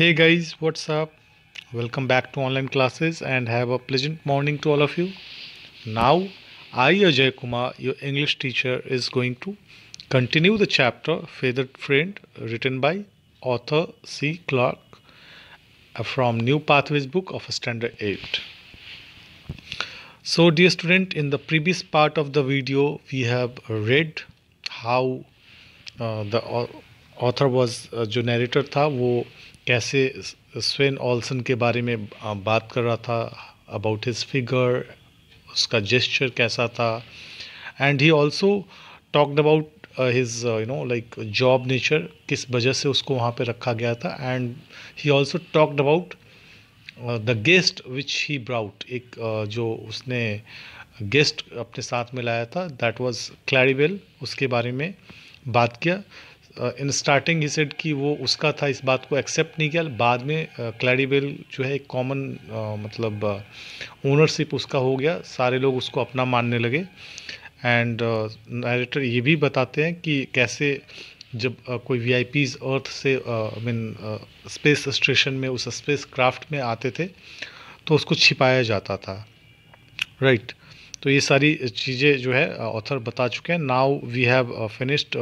hey guys what's up welcome back to online classes and have a pleasant morning to all of you now i ajay kumar your english teacher is going to continue the chapter feathered friend written by author c clark uh, from new pathways book of standard 8 so dear student in the previous part of the video we have read how uh, the author was uh, जो narrator था वो कैसे स्वेन Olson के बारे में बात कर रहा था अबाउट हिज फिगर उसका जेस्चर कैसा था and he also talked about his you know like job nature किस वजह से उसको वहाँ पे रखा गया था and he also talked about the guest which he brought एक uh, जो उसने गेस्ट अपने साथ में लाया था दैट वॉज क्लैरिबेल उसके बारे में बात किया इन स्टार्टिंग ही सेट कि वो उसका था इस बात को एक्सेप्ट नहीं किया बाद में क्लैडीबेल जो है एक कॉमन मतलब ओनरशिप उसका हो गया सारे लोग उसको अपना मानने लगे एंड डायरेक्टर ये भी बताते हैं कि कैसे जब uh, कोई वी आई पीज अर्थ से आई मीन स्पेस स्टेशन में उस स्पेस क्राफ्ट में आते थे तो उसको छिपाया जाता था राइट right. तो ये सारी चीज़ें जो है ऑथर बता चुके हैं now we have finished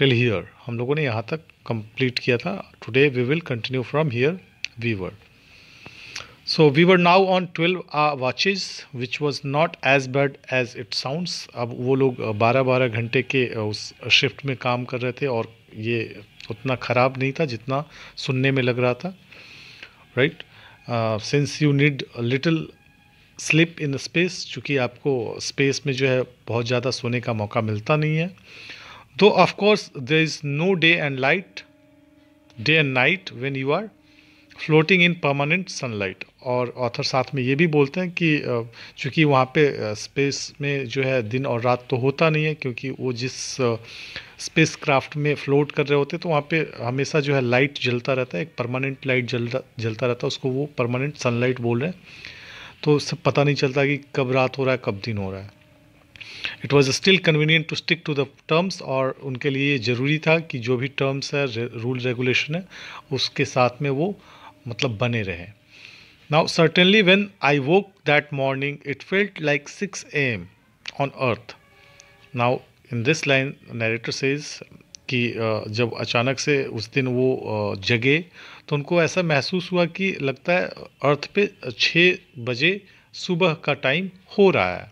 till here हम लोगों ने यहाँ तक कंप्लीट किया था today we will continue from here we were so we were now on twelve hour watches which was not as bad as it sounds अब वो लोग बारह बारह घंटे के उस शिफ्ट में काम कर रहे थे और ये उतना ख़राब नहीं था जितना सुनने में लग रहा था right since you need little sleep in space चूँकि आपको स्पेस में जो है बहुत ज़्यादा सोने का मौका मिलता नहीं है though of course there is no day and light day and night when you are floating in permanent sunlight और ऑथर साथ में ये भी बोलते हैं कि चूँकि वहाँ पे स्पेस में जो है दिन और रात तो होता नहीं है क्योंकि वो जिस स्पेस क्राफ्ट में फ्लोट कर रहे होते हैं तो वहाँ पे हमेशा जो है लाइट जलता रहता है एक परमानेंट लाइट जल जलता रहता है उसको वो परमानेंट सनलाइट बोल रहे हैं तो उससे पता नहीं चलता कि कब रात हो रहा है कब दिन हो रहा है it was still convenient to stick to the terms और उनके लिए ज़रूरी था कि जो भी टर्म्स है रूल रेगुलेशन है उसके साथ में वो मतलब बने रहे now certainly when I woke that morning it felt like six A M on earth now in this line narrator says कि जब अचानक से उस दिन वो जगे तो उनको ऐसा महसूस हुआ कि लगता है अर्थ पे छः बजे सुबह का टाइम हो रहा है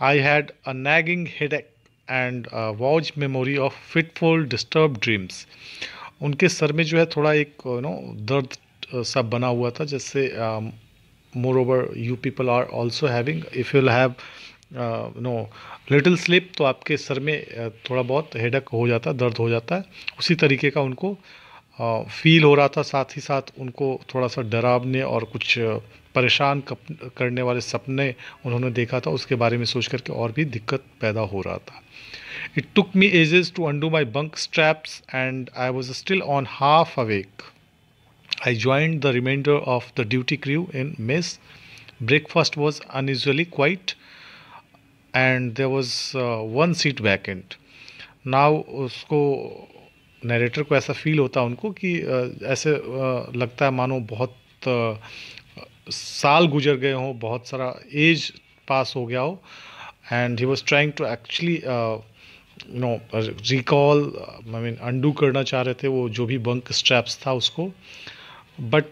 I had a nagging headache and was memory of fitful disturb dreams उनके सर में जो है थोड़ा एक यू नो दर्द uh, सा बना हुआ था जैसे moreover you people are also having if you'll have no little sleep तो आपके सर में uh, थोड़ा बहुत हेडक हो जाता दर्द हो जाता है उसी तरीके का उनको फील uh, हो रहा था साथ ही साथ उनको थोड़ा सा डरावने और कुछ परेशान करने वाले सपने उन्होंने देखा था उसके बारे में सोच करके और भी दिक्कत पैदा हो रहा था it took me ages to undo my bunk straps and I was still on half awake I join the reminder of the duty crew in mess breakfast was unusually quiet and there was one seat back and now उसको narrator को ऐसा feel होता है उनको कि uh, ऐसे uh, लगता है मानो बहुत uh, साल गुजर गए हों बहुत सारा एज पास हो गया हो and he was trying to actually know recall I mean undo करना चाह रहे थे वो जो भी बंक स्ट्रैप्स था उसको but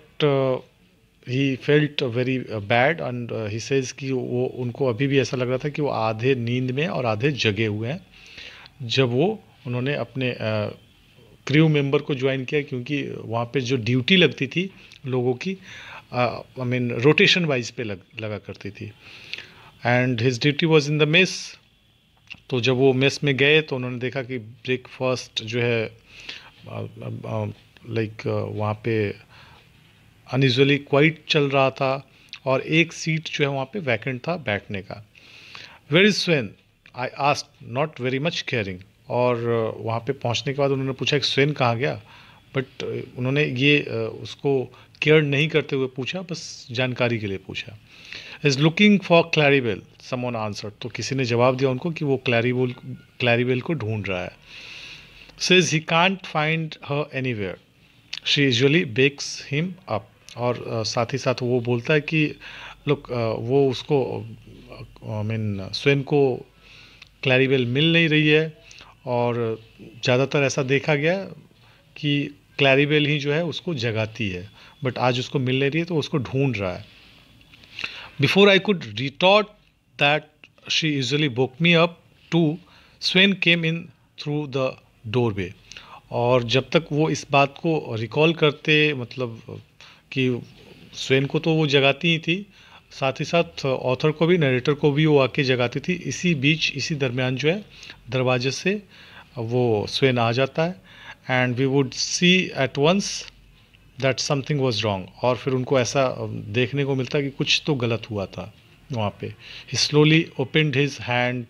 he felt very bad and he says कि वो उनको अभी भी ऐसा लग रहा था कि वो आधे नींद में और आधे जगे हुए हैं जब वो उन्होंने अपने क्रू uh, मेंबर को ज्वाइन किया क्योंकि वहाँ पे जो ड्यूटी लगती थी लोगों की आई मीन रोटेशन वाइज पे लग लगा करती थी and his duty was in the mess तो जब वो मेस में गए तो उन्होंने देखा कि ब्रेकफास्ट जो है लाइक वहाँ पे अनयूजली क्वाइट चल रहा था और एक सीट जो है वहाँ पे वैकेंट था बैठने का where is Sven I asked not very much caring और वहाँ पे पहुँचने के बाद उन्होंने पूछा कि स्वेन कहाँ गया बट उन्होंने ये उसको केयर नहीं करते हुए पूछा बस जानकारी के लिए पूछा is looking for Claribel some answer तो किसी ने जवाब दिया उनको कि वो क्लैरीवेल क्लैरिबेल को ढूंढ रहा है says he can't find her anywhere she usually wakes him up और uh, साथ ही साथ वो बोलता है कि लुक uh, वो उसको आई मीन स्वयं को क्लैरिबेल मिल नहीं रही है और uh, ज़्यादातर ऐसा देखा गया कि क्लैरिबेल ही जो है उसको जगाती है बट आज उसको मिल नहीं रही है तो उसको ढूंढ रहा है before I could retort that she usually woke me up too Sven came in through the doorway और जब तक वो इस बात को रिकॉल करते मतलब कि स्वेन को तो वो जगाती ही थी साथ ही साथ ऑथर को भी नरेटर को भी वो आके जगाती थी इसी बीच इसी दरमियान जो है दरवाजे से वो स्वेन आ जाता है and we would see at once that something was wrong और फिर उनको ऐसा देखने को मिलता कि कुछ तो गलत हुआ था वहाँ पे he slowly opened his hand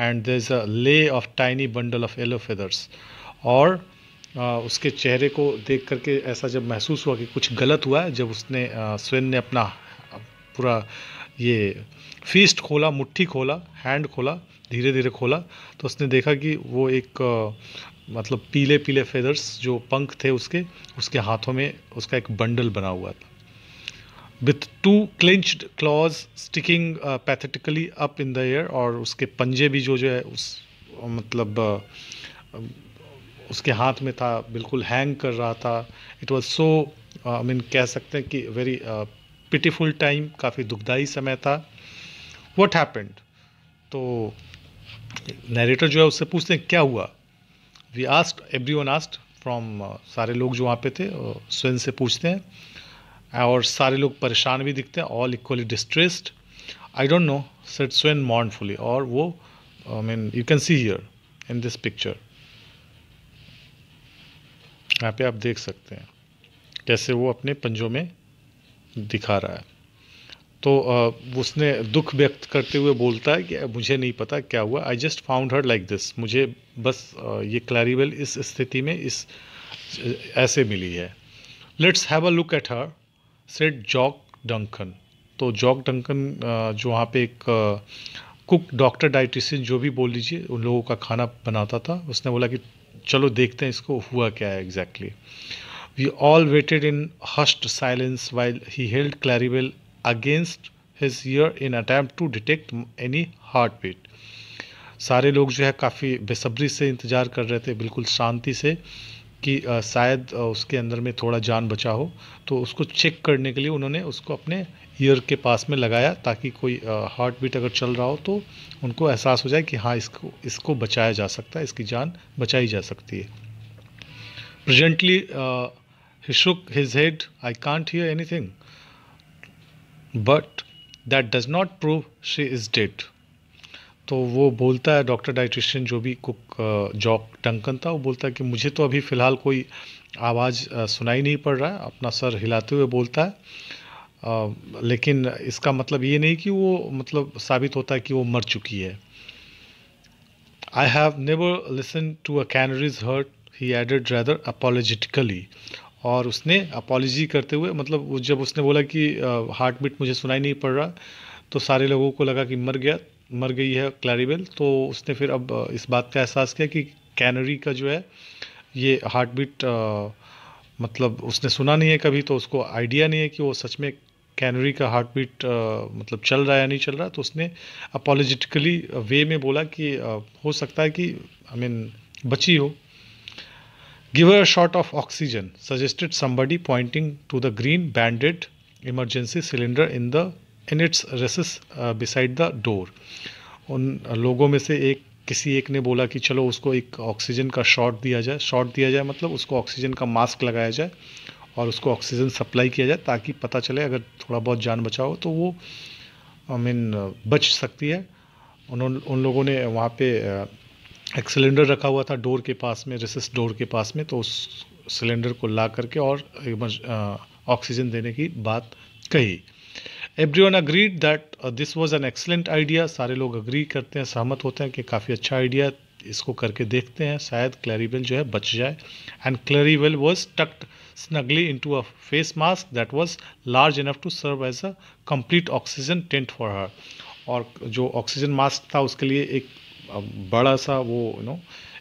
and there is a lay of tiny bundle of yellow feathers और उसके चेहरे को देख करके ऐसा जब महसूस हुआ कि कुछ गलत हुआ है जब उसने स्वेन ने अपना पूरा ये फीस्ट खोला मुट्ठी खोला हैंड खोला धीरे धीरे खोला तो उसने देखा कि वो एक मतलब पीले पीले फेदर्स जो पंख थे उसके उसके हाथों में उसका एक बंडल बना हुआ था with two clenched claws sticking pathetically up in the air और उसके पंजे भी जो जो है उस मतलब uh, uh, उसके हाथ में था बिल्कुल हैंग कर रहा था it was so I mean कह सकते हैं कि वेरी पिटीफुल टाइम काफ़ी दुखदाई समय था वट हैपेंड तो नरेटर जो है उससे पूछते हैं क्या हुआ we asked everyone asked from सारे लोग जो वहाँ पे थे स्वयं से पूछते हैं और सारे लोग परेशान भी दिखते हैं all equally distressed I don't know said Sven mournfully और वो I mean you can see here in this picture यहाँ पे आप देख सकते हैं कैसे वो अपने पंजों में दिखा रहा है तो उसने दुख व्यक्त करते हुए बोलता है कि मुझे नहीं पता क्या हुआ I just found her like this मुझे बस ये क्लैरिबल इस स्थिति में इस ऐसे मिली है let's have to a look at her said Jock Duncan तो जॉक डंकन जो वहाँ पे एक कुक डॉक्टर डाइटिशियन जो भी बोल लीजिए उन लोगों का खाना बनाता था उसने बोला कि चलो देखते हैं इसको हुआ क्या है exactly we all waited in hushed silence while he held Claribel against his ear in attempt to detect any heartbeat सारे लोग जो है काफ़ी बेसब्री से इंतज़ार कर रहे थे बिल्कुल शांति से कि शायद उसके अंदर में थोड़ा जान बचा हो तो उसको चेक करने के लिए उन्होंने उसको अपने ईयर के पास में लगाया ताकि कोई हार्ट बीट अगर चल रहा हो तो उनको एहसास हो जाए कि हाँ इसको इसको बचाया जा सकता है इसकी जान बचाई जा सकती है presently he shook his head I head hear anything but that does not prove she is dead तो वो बोलता है डॉक्टर डाइटिशियन जो भी कुक जॉक टंकन था वो बोलता है कि मुझे तो अभी फ़िलहाल कोई आवाज़ uh, सुनाई नहीं पड़ रहा है अपना सर हिलाते हुए बोलता है आ, uh, लेकिन इसका मतलब ये नहीं कि वो मतलब साबित होता है कि वो मर चुकी है I have never listen to a canary's heart he added rather apologetically और उसने अपॉलोजी करते हुए मतलब जब उसने बोला कि हार्ट बीट मुझे सुनाई नहीं पड़ रहा तो सारे लोगों को लगा कि मर गया मर गई है क्लैरिबेल तो उसने फिर अब इस बात का एहसास किया कि कैनरी का जो है ये हार्ट बीट मतलब उसने सुना नहीं है कभी तो उसको आइडिया नहीं है कि वो सच में कैनरी का हार्ट बीट मतलब चल रहा है या नहीं चल रहा तो उसने अपोलोजिटिकली वे में बोला कि आ, हो सकता है कि आई I मीन mean, बची हो give a a of oxygen suggested somebody pointing to the green banded emergency cylinder in the in its recess beside the door उन लोगों में से एक किसी एक ने बोला कि चलो उसको एक ऑक्सीजन का शॉट दिया जाए शॉट दिया जाए मतलब उसको ऑक्सीजन का मास्क लगाया जाए और उसको ऑक्सीजन सप्लाई किया जाए ताकि पता चले अगर थोड़ा बहुत जान बचाओ तो वो आई I मीन mean, बच सकती है उन्होंने उन लोगों ने वहाँ पे uh, एक सिलेंडर रखा हुआ था डोर के पास में रिसिस डोर के पास में तो उस सिलेंडर को ला करके और ऑक्सीजन देने की बात कही everyone agreed that this was an excellent idea सारे लोग अग्री करते हैं सहमत होते हैं कि काफ़ी अच्छा आइडिया इसको करके देखते हैं शायद क्लैरीवेल जो है बच जाए and Claribel was tucked snugly into a face mask that was large enough to serve as a complete oxygen tent for her और जो ऑक्सीजन मास्क था उसके लिए एक बड़ा सा वो you know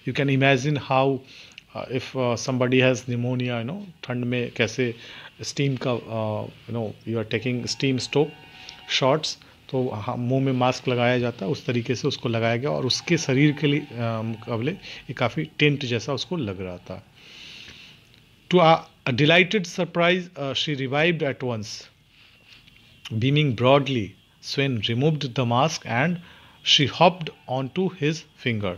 you can imagine how if somebody has pneumonia you know ठंड में कैसे स्टीम का you know you are taking steam stoke shots तो हाँ, मुंह में मास्क लगाया जाता है उस तरीके से उसको लगाया गया और उसके शरीर के लिए uh, मुकाबले ये काफ़ी टेंट जैसा उसको लग रहा था to our delighted surprise she uh, she at once beaming broadly Sven removed the mask and she hopped onto his finger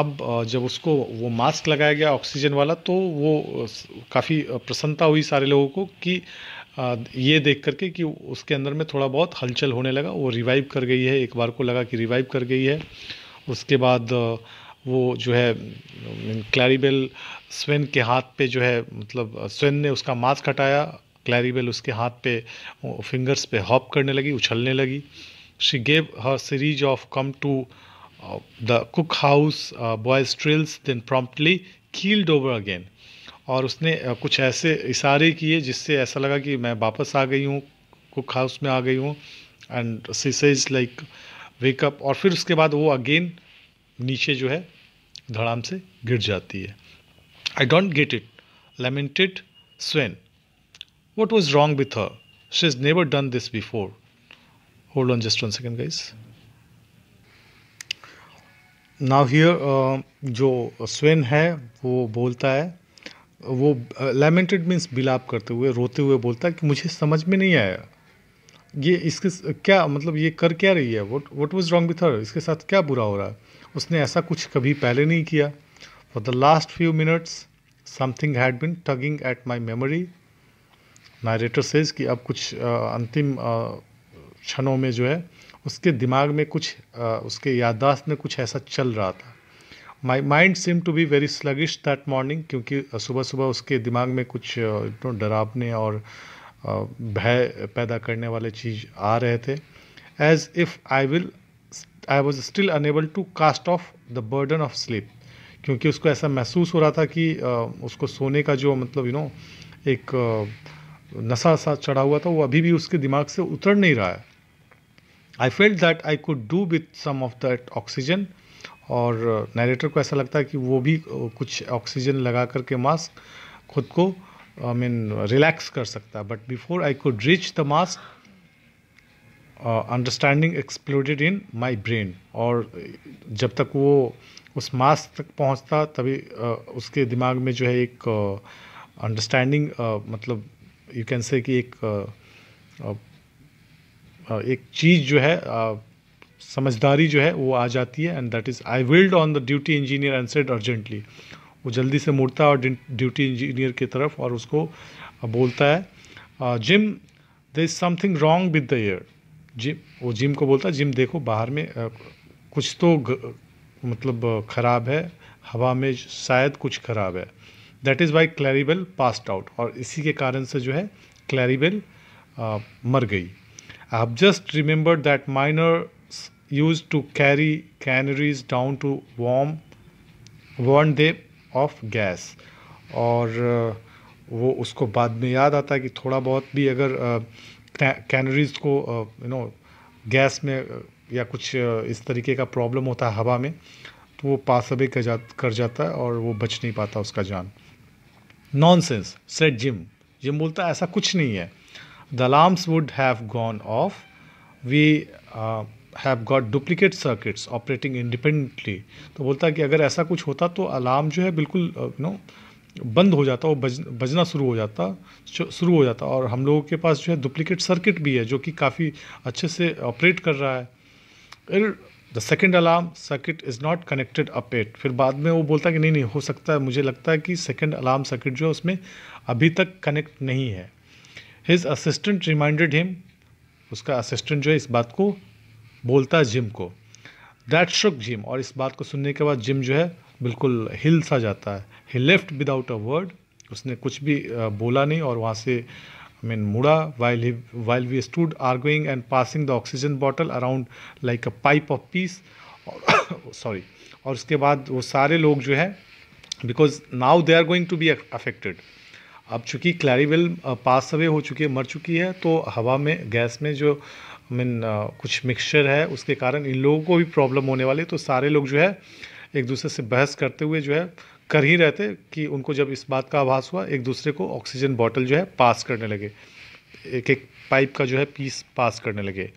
अब जब उसको वो मास्क लगाया गया ऑक्सीजन वाला तो वो काफ़ी प्रसन्नता हुई सारे लोगों को कि ये देख करके कि उसके अंदर में थोड़ा बहुत हलचल होने लगा वो रिवाइव कर गई है एक बार को लगा कि रिवाइव कर गई है उसके बाद वो जो है क्लैरीबेल स्वेन के हाथ पे जो है मतलब स्वेन ने उसका मास्क हटाया क्लैरीबेल उसके हाथ पे फिंगर्स पे हॉप करने लगी उछलने लगी she gave her series of come to uh, the cookhouse uh, boys trills then promptly keeled over again और उसने uh, कुछ ऐसे इशारे किए जिससे ऐसा लगा कि मैं वापस आ गई हूँ कुक हाउस में आ गई हूँ and she says like wake up और फिर उसके बाद वो अगेन नीचे जो है धड़ाम से गिर जाती है I don't get it lamented Sven what was wrong with her she is never done this before hold on just one second guys now here uh, जो स्वेन है वो बोलता है वो लेमेंटेड uh, मीन्स बिलाप करते हुए रोते हुए बोलता है कि मुझे समझ में नहीं आया ये इसके क्या मतलब ये कर क्या रही है what what was wrong with her इसके साथ क्या बुरा हो रहा है उसने ऐसा कुछ कभी पहले नहीं किया for the last few minutes something had been tugging at my memory narrator says कि अब कुछ uh, अंतिम uh, क्षणों में जो है उसके दिमाग में कुछ उसके याददाश्त में कुछ ऐसा चल रहा था my mind seemed to be very sluggish that morning क्योंकि सुबह सुबह उसके दिमाग में कुछ डरावने और भय पैदा करने वाले चीज आ रहे थे as if I will I was still unable to cast off the burden of sleep क्योंकि उसको ऐसा महसूस हो रहा था कि उसको सोने का जो मतलब यू नो एक नशा सा चढ़ा हुआ था वो अभी भी उसके दिमाग से उतर नहीं रहा है I felt that I could do with some of that oxygen और नरेटर uh, को ऐसा लगता है कि वो भी uh, कुछ ऑक्सीजन लगा करके मास्क खुद को आई मीन रिलैक्स कर सकता है but before I could reach the mask understanding exploded in my brain और uh, जब तक वो उस मास्क तक पहुंचता तभी uh, उसके दिमाग में जो है एक अंडरस्टैंडिंग मतलब, uh, uh, मतलब यू कैन से कि एक एक चीज़ जो है समझदारी जो है वो आ जाती है and that is I wheeled on the duty engineer and said urgently वो जल्दी से मुड़ता है और ड्यूटी इंजीनियर की तरफ और उसको बोलता है Jim there is something wrong with the air Jim वो जिम को बोलता है जिम देखो बाहर में कुछ तो ग, मतलब ख़राब है हवा में शायद कुछ ख़राब है that is why Claribel passed out और इसी के कारण से जो है क्लैरिबल मर गई I have just remembered that miners used to carry canaries down to warm warn they off gas और uh, वो उसको बाद में याद आता है कि थोड़ा बहुत भी अगर कैनरीज़ uh, को यू नो गैस में uh, या कुछ इस तरीके का प्रॉब्लम होता है हवा में तो वो पास कर जा कर जाता है और वो बच नहीं पाता उसका जान nonsense set Jim Jim बोलता है ऐसा कुछ नहीं है the alarms would have gone off. We uh, have got duplicate circuits operating independently. तो बोलता है कि अगर ऐसा कुछ होता तो अलार्म जो है बिल्कुल यू uh, नो बंद हो जाता वो बज बजना शुरू हो जाता शुरू हो जाता और हम लोगों के पास जो है डुप्लीकेट सर्किट भी है जो कि काफ़ी अच्छे से ऑपरेट कर रहा है the second alarm circuit is not connected up yet फिर बाद में वो बोलता है कि नहीं नहीं हो सकता है मुझे लगता है कि सेकेंड अलार्म सर्किट जो है उसमें अभी तक कनेक्ट नहीं है हिज असिस्टेंट रिमाइंडेड हिम उसका असिस्टेंट जो है इस बात को बोलता है जिम को दैट शुक जिम और इस बात को सुनने के बाद जिम जो है बिल्कुल हिल सा जाता है he left without a word उसने कुछ भी बोला नहीं और वहाँ से आई मीन मुड़ा while he while we stood arguing and passing the oxygen bottle around like a pipe of peace sorry और उसके बाद वो सारे लोग जो है because now they are going to be affected अब चूँकि क्लैरीवेल पास अवे हो चुकी है मर चुकी है तो हवा में गैस में जो मीन कुछ मिक्सचर है उसके कारण इन लोगों को भी प्रॉब्लम होने वाली तो सारे लोग जो है एक दूसरे से बहस करते हुए जो है कर ही रहते कि उनको जब इस बात का आभास हुआ एक दूसरे को ऑक्सीजन बॉटल जो है पास करने लगे एक एक पाइप का जो है पीस पास करने लगे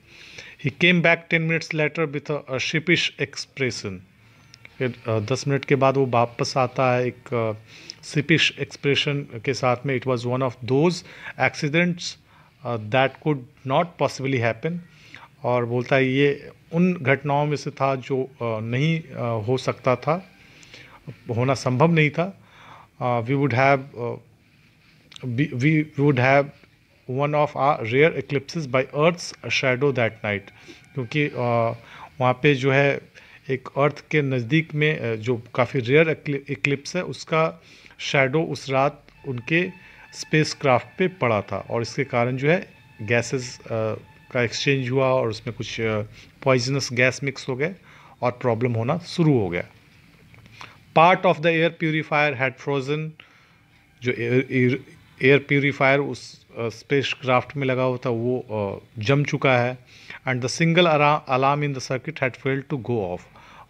he came back ten minutes later with a sheepish expression फिर दस मिनट के बाद वो वापस आता है एक सिपिश एक्सप्रेशन के साथ में it was one of those accidents that could not possibly happen और बोलता है ये उन घटनाओं में से था जो नहीं हो सकता था होना संभव नहीं था we would have we would have one of a rare eclipses by earth shadow that night क्योंकि वहाँ पे जो है एक अर्थ के नज़दीक में जो काफ़ी रेयर इक्लिप्स है उसका शेडो उस रात उनके स्पेसक्राफ्ट पे पड़ा था और इसके कारण जो है गैसेस का एक्सचेंज हुआ और उसमें कुछ पॉइजनस गैस मिक्स हो गए और प्रॉब्लम होना शुरू हो गया part of the air purifier had frozen जो एयर एयर प्योरीफायर उस स्पेस क्राफ्ट में लगा हुआ था वो जम चुका है and the single alarm in the circuit had failed to go off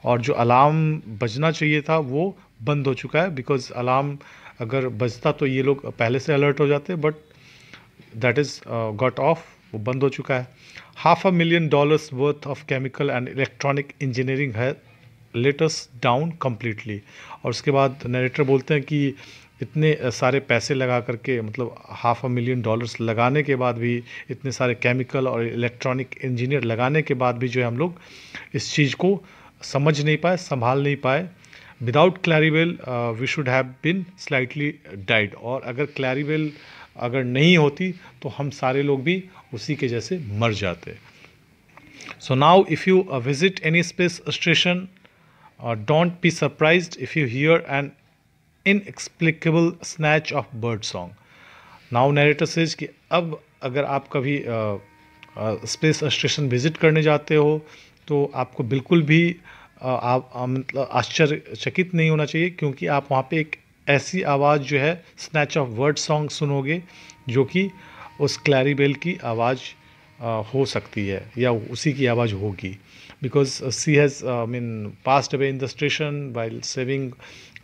और जो अलार्म बजना चाहिए था वो बंद हो चुका है बिकॉज अलार्म अगर बजता तो ये लोग पहले से अलर्ट हो जाते but that is got off वो बंद हो चुका है half a million dollars worth of chemical and electronic engineering है लेटेस्ट डाउन कम्प्लीटली और उसके बाद नरेटर बोलते हैं कि इतने uh, सारे पैसे लगा करके मतलब हाफ अ मिलियन डॉलर्स लगाने के बाद भी इतने सारे केमिकल और इलेक्ट्रॉनिक इंजीनियर लगाने के बाद भी जो है हम लोग इस चीज़ को समझ नहीं पाए संभाल नहीं पाए without Claribel we should have been slightly died और अगर क्लैरिवेल अगर नहीं होती तो हम सारे लोग भी उसी के जैसे मर जाते so now if you visit any space station don't be surprise if you hear an inexplicable snatch of bird song now narrator says कि अब अगर आप कभी स्पेस स्टेशन विजिट करने जाते हो तो आपको बिल्कुल भी आप मतलब आश्चर्यचकित नहीं होना चाहिए क्योंकि आप वहाँ पे एक ऐसी आवाज़ जो है स्नैच ऑफ वर्ड सॉन्ग सुनोगे जो कि उस बेल की आवाज़ हो सकती है या उसी की आवाज़ होगी because she has mean past away in the station while saving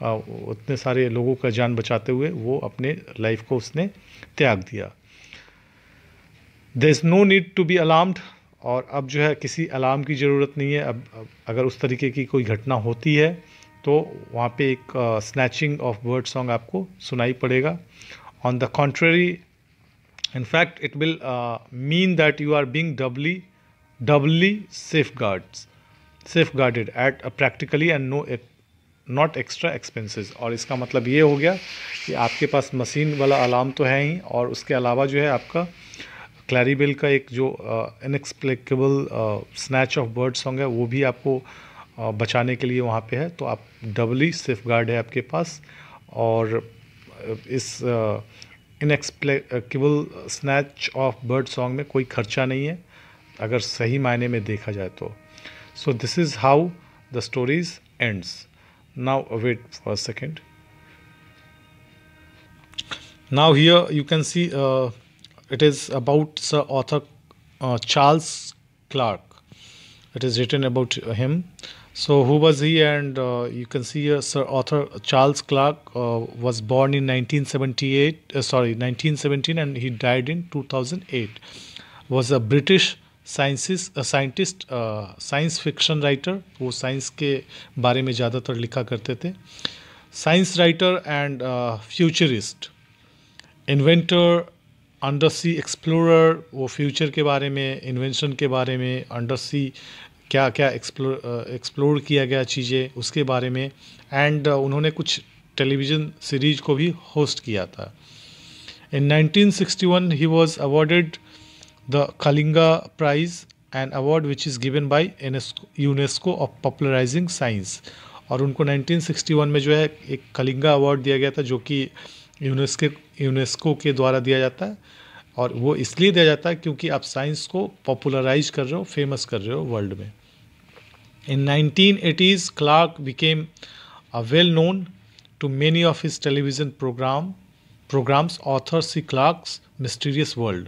उतने सारे लोगों का जान बचाते हुए वो अपने लाइफ को उसने त्याग दिया there is no need to be alarmed और अब जो है किसी अलार्म की ज़रूरत नहीं है अब, अब अगर उस तरीके की कोई घटना होती है तो वहाँ पे एक स्नैचिंग ऑफ वर्ड सॉन्ग आपको सुनाई पड़ेगा on the contrary in fact it will mean that you are being doubly doubly safeguards safeguarded at practically and no not extra expenses और इसका मतलब ये हो गया कि आपके पास मशीन वाला अलार्म तो है ही और उसके अलावा जो है आपका क्लैरीबेल का एक जो inexplicable snatch of bird song है वो भी आपको uh, बचाने के लिए वहाँ पे है तो आप डबली सेफ गार्ड है आपके पास और इस inexplicable snatch of bird song में कोई खर्चा नहीं है अगर सही मायने में देखा जाए तो so this is how the stories ends now wait for second second now here you can see uh, It is about Sir author uh, Charles Clark. It is written about him. So who was he? And uh, you can see uh, Sir Author Charles Clark uh, was born in 1978. Uh, sorry, 1917, and he died in 2008. Was a British scientist, uh, science fiction writer. Who science science के बारे में ज़्यादातर लिखा करते थे science writer and futurist, inventor. Undersea explorer वो future के बारे में इन्वेंशन के बारे में अंडर सी क्या क्या एक्सप्लोर एक्सप्लोर uh, किया गया चीज़ें उसके बारे में एंड uh, उन्होंने कुछ टेलीविज़न सीरीज को भी होस्ट किया था in 1961 he was awarded the Kalinga prize an award which is given by UNESCO of popularising science और उनको 1961 में जो है एक कलिंगा अवार्ड दिया गया था जो कि यूनेस्को यूनेस्को के द्वारा दिया जाता है और वो इसलिए दिया जाता है क्योंकि आप साइंस को पॉपुलराइज कर रहे हो फेमस कर रहे हो वर्ल्ड में in nineteen eighties Clarke became a well known to many of his television programme programmes author C Clarke's mysterious world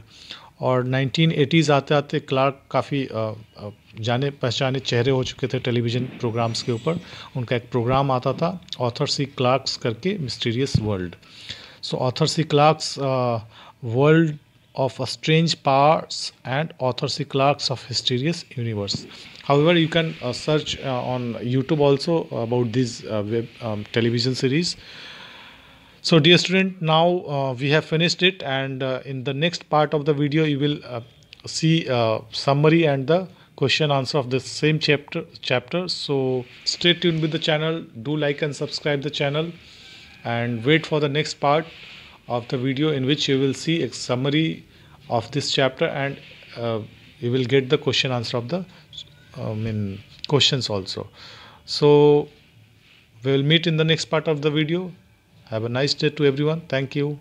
और नाइनटीन एटीज़ आते आते क्लार्क काफ़ी जाने पहचाने चेहरे हो चुके थे टेलीविज़न प्रोग्राम्स के ऊपर उनका एक प्रोग्राम आता था ऑथर सी क्लार्कस करके mysterious world So Arthur C. Clarke's uh, World of Strange Powers and Arthur C. Clarke's of Mysterious Universe. However, you can uh, search uh, on YouTube also about this uh, web um, television series. So dear student, now uh, we have finished it and uh, in the next part of the video you will see summary and the question answer of the same chapter chapter so stay tuned with the channel do like and subscribe the channel and wait for the next part of the video in which you will see a summary of this chapter and uh, you will get the question answer of the uh, I mean questions also so we will meet in the next part of the video have a nice day to everyone thank you